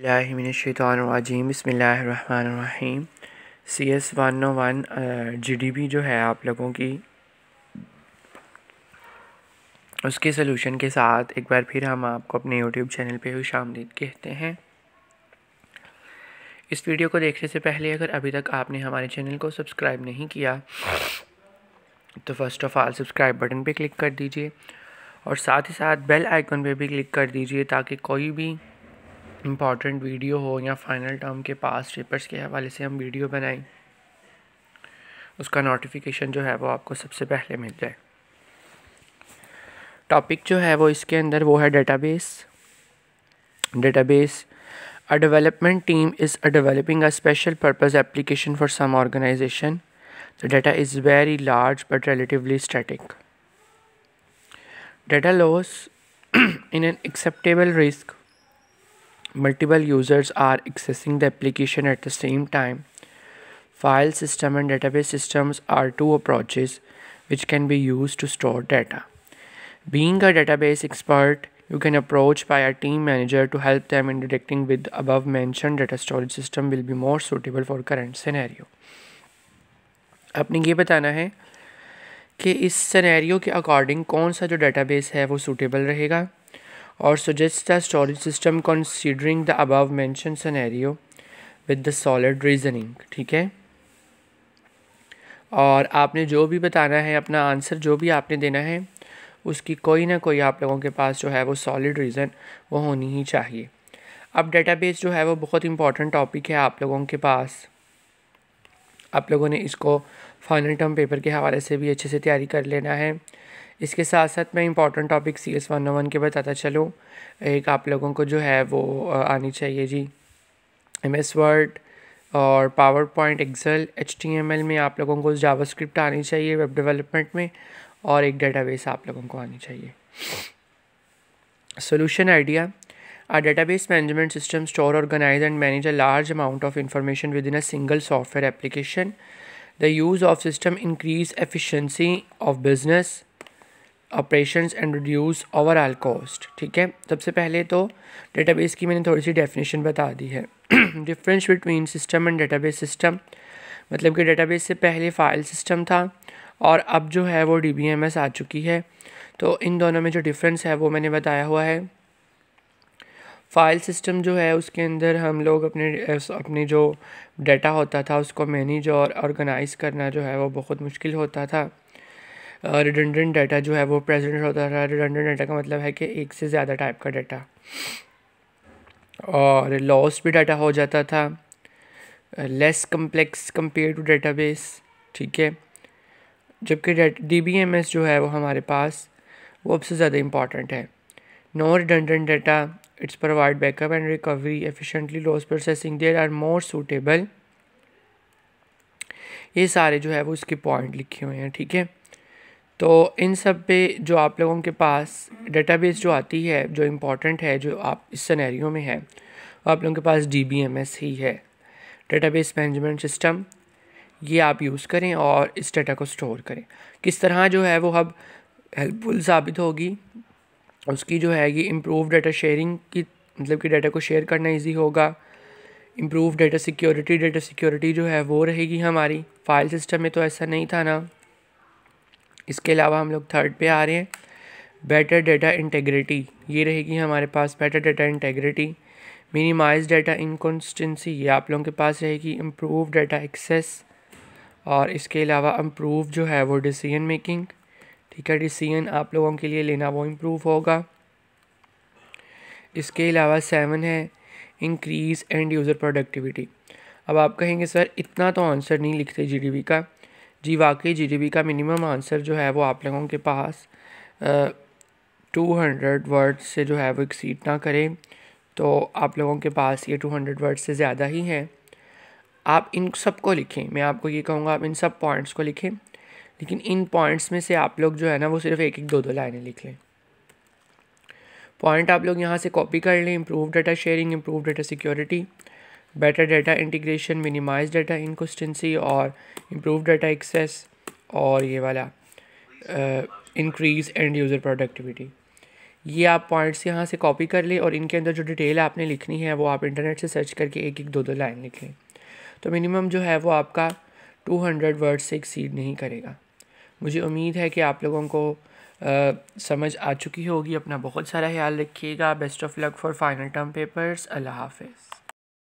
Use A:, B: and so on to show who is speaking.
A: लामिनशानवाजीम बसमीम C S one one G D P जो है आप लोगों की उसके सलूशन के साथ एक बार फिर हम आपको अपने यूट्यूब चैनल पे खुश आमदीद कहते हैं इस वीडियो को देखने से पहले अगर अभी तक आपने हमारे चैनल को सब्सक्राइब नहीं किया तो first of all subscribe button पे क्लिक कर दीजिए और साथ ही साथ बेल आइकन पे भी क्लिक कर दीजिए ताकि कोई भी इम्पॉर्टेंट वीडियो हो या फाइनल टर्म के पास पेपर्स के हवाले से हम वीडियो बनाएं उसका नोटिफिकेशन जो है वो आपको सबसे पहले मिल जाए टॉपिक जो है वो इसके अंदर वो है database database a development team is a developing a special purpose application for some organisation the data is very large but relatively static data loss in an acceptable risk multiple users are accessing the application at the same time. File system and database systems are two approaches which can be used to store data. Being a database expert, you can approach by a team manager to help them in detecting with above mentioned data storage system will be more suitable for current scenario. आपने ये बताना है कि इस scenario के according कौन सा जो डेटाबेस है वो सूटेबल रहेगा or suggest a storage system considering the above mentioned scenario with the solid reasoning ठीक है और आपने जो भी बताना है अपना आंसर जो भी आपने देना है उसकी कोई ना कोई आप लोगों के पास जो है वो सॉलिड रीज़न वो होनी ही चाहिए अब डेटाबेस जो है वो बहुत इम्पॉर्टेंट टॉपिक है आप लोगों के पास आप लोगों ने इसको फाइनल टर्म पेपर के हवाले से भी अच्छे से तैयारी कर लेना है इसके साथ साथ मैं important topic C S one one के बताता चलूँ एक आप लोगों को जो है वो आनी चाहिए जी एम एस वर्ड और PowerPoint Excel H T M L में आप लोगों को जावा स्क्रिप्ट आनी चाहिए वेब डेवलपमेंट में और एक डेटाबेस आप लोगों को आनी चाहिए solution idea base management system store organise and manage a large amount of information within a single software application the use of system increase efficiency of business operations and reduce overall cost ठीक है सबसे पहले तो database की मैंने थोड़ी सी definition बता दी है difference between system and database system मतलब कि डेटाबेस से पहले फाइल सिस्टम था और अब जो है वो डी आ चुकी है तो इन दोनों में जो डिफरेंस है वो मैंने बताया हुआ है फाइल सिस्टम जो है उसके अंदर हम लोग अपने अपने जो डाटा होता था उसको मैनेज और ऑर्गेनाइज करना जो है वो बहुत मुश्किल होता था रिडंडेंट डाटा जो है वो प्रेजेंट होता था रिडंडेंट डाटा का मतलब है कि एक से ज़्यादा टाइप का डाटा और लॉस भी डाटा हो जाता था less complex compare to base ठीक है जबकि डी बी एम एस जो है वो हमारे पास वो सबसे ज़्यादा इम्पॉर्टेंट है no redundant data It's provide backup and recovery, efficiently loss processing. There are more suitable. ये सारे जो है वो इसके पॉइंट लिखे हुए हैं ठीक है तो इन सब पे जो आप लोगों के पास डेटाबेस जो आती है जो इम्पोर्टेंट है जो आप इस सनेरियो में है वो आप लोगों के पास डी ही है डेटाबेस मैनेजमेंट सिस्टम ये आप यूज़ करें और इस डेटा को स्टोर करें किस तरह जो है वो अब हेल्पफुल साबित होगी उसकी जो हैगी इम्प्रूव डाटा शेयरिंग की मतलब कि डाटा को शेयर करना इजी होगा improve data security data security जो है वो रहेगी हमारी फाइल सिस्टम में तो ऐसा नहीं था ना इसके अलावा हम लोग थर्ड पे आ रहे हैं बेटर डाटा इंटेग्रिटी ये रहेगी हमारे पास better data integrity minimise data inconsistency ये आप लोगों के पास रहेगी इम्प्रूव डाटा एक्सेस और इसके अलावा इम्प्रूव जो है वो डिसीजन मेकिंग ठीक है डिसीजन आप लोगों के लिए लेना वो इम्प्रूव होगा इसके अलावा सेवन है इंक्रीज़ एंड यूज़र प्रोडक्टिविटी अब आप कहेंगे सर इतना तो आंसर नहीं लिखते जीडीपी का जी वाकई जीडीपी का मिनिमम आंसर जो है वो आप लोगों के पास टू हंड्रेड वर्ड्स से जो है वो एक्सीड ना करें तो आप लोगों के पास ये टू हंड्रेड वर्ड से ज़्यादा ही हैं आप इन सब को लिखें मैं आपको ये कहूँगा आप इन सब पॉइंट्स को लिखें लेकिन इन पॉइंट्स में से आप लोग जो है ना वो सिर्फ एक एक दो दो लाइनें लिख लें पॉइंट आप लोग यहाँ से कॉपी कर लें improve data sharing improve data security better data integration minimise data inconsistency और इम्प्रूव डाटा एक्सेस और ये वाला इंक्रीज एंड यूज़र प्रोडक्टिविटी ये आप पॉइंट्स यहाँ से कॉपी कर लें और इनके अंदर जो डिटेल आपने लिखनी है वो आप इंटरनेट से सर्च करके एक एक दो दो लाइन लिख लें तो मिनिमम जो है वो आपका टू हंड्रेड वर्ड से एक्सीड नहीं करेगा मुझे उम्मीद है कि आप लोगों को आ, समझ आ चुकी होगी अपना बहुत सारा ख्याल रखिएगा best of luck for final term papers अल्लाह हाफिज़